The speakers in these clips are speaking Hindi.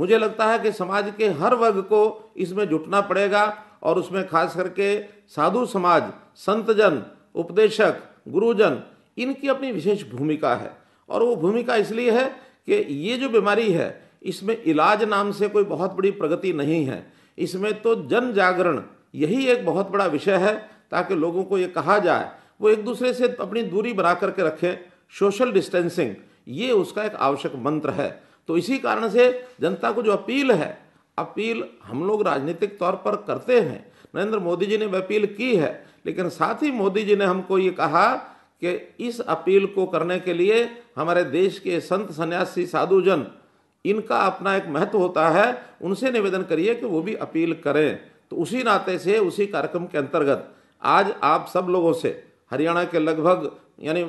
मुझे लगता है कि समाज के हर वर्ग को इसमें जुटना पड़ेगा और उसमें खास करके साधु समाज संतजन उपदेशक गुरुजन इनकी अपनी विशेष भूमिका है और वो भूमिका इसलिए है कि ये जो बीमारी है इसमें इलाज नाम से कोई बहुत बड़ी प्रगति नहीं है इसमें तो जन जागरण यही एक बहुत बड़ा विषय है ताकि लोगों को ये कहा जाए वो एक दूसरे से अपनी दूरी बना करके रखें सोशल डिस्टेंसिंग ये उसका एक आवश्यक मंत्र है तो इसी कारण से जनता को जो अपील है अपील हम लोग राजनीतिक तौर पर करते हैं नरेंद्र मोदी जी ने अपील की है लेकिन साथ ही मोदी जी ने हमको ये कहा कि इस अपील को करने के लिए हमारे देश के संत सन्यासी साधुजन इनका अपना एक महत्व होता है उनसे निवेदन करिए कि वो भी अपील करें तो उसी नाते से उसी कार्यक्रम के अंतर्गत आज आप सब लोगों से हरियाणा के लगभग यानी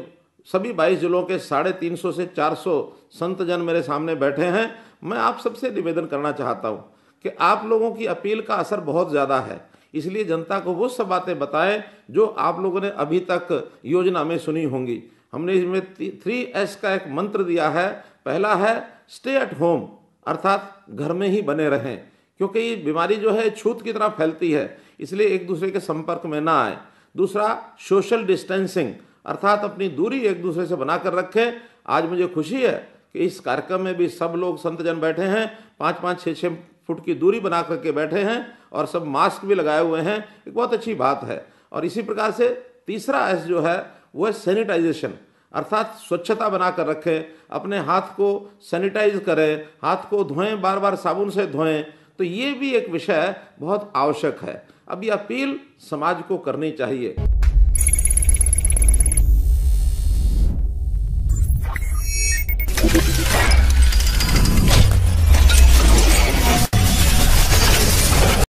सभी बाईस जिलों के साढ़े तीन सौ से चार सौ संत जन मेरे सामने बैठे हैं मैं आप सबसे निवेदन करना चाहता हूँ कि आप लोगों की अपील का असर बहुत ज़्यादा है इसलिए जनता को वो सब बातें बताएं जो आप लोगों ने अभी तक योजना में सुनी होंगी हमने इसमें थ्री एस का एक मंत्र दिया है पहला है स्टे एट होम अर्थात घर में ही बने रहें क्योंकि ये बीमारी जो है छूत की तरह फैलती है इसलिए एक दूसरे के संपर्क में ना आए दूसरा सोशल डिस्टेंसिंग अर्थात अपनी दूरी एक दूसरे से बना कर रखें आज मुझे खुशी है कि इस कार्यक्रम में भी सब लोग संतजन बैठे हैं पाँच पाँच छः छः फुट की दूरी बना करके बैठे हैं और सब मास्क भी लगाए हुए हैं एक बहुत अच्छी बात है और इसी प्रकार से तीसरा एस जो है वो है सैनिटाइजेशन अर्थात स्वच्छता बना कर रखें अपने हाथ को सैनिटाइज करें हाथ को धोएं बार बार साबुन से धोएं तो ये भी एक विषय बहुत आवश्यक है अब ये अपील समाज को करनी चाहिए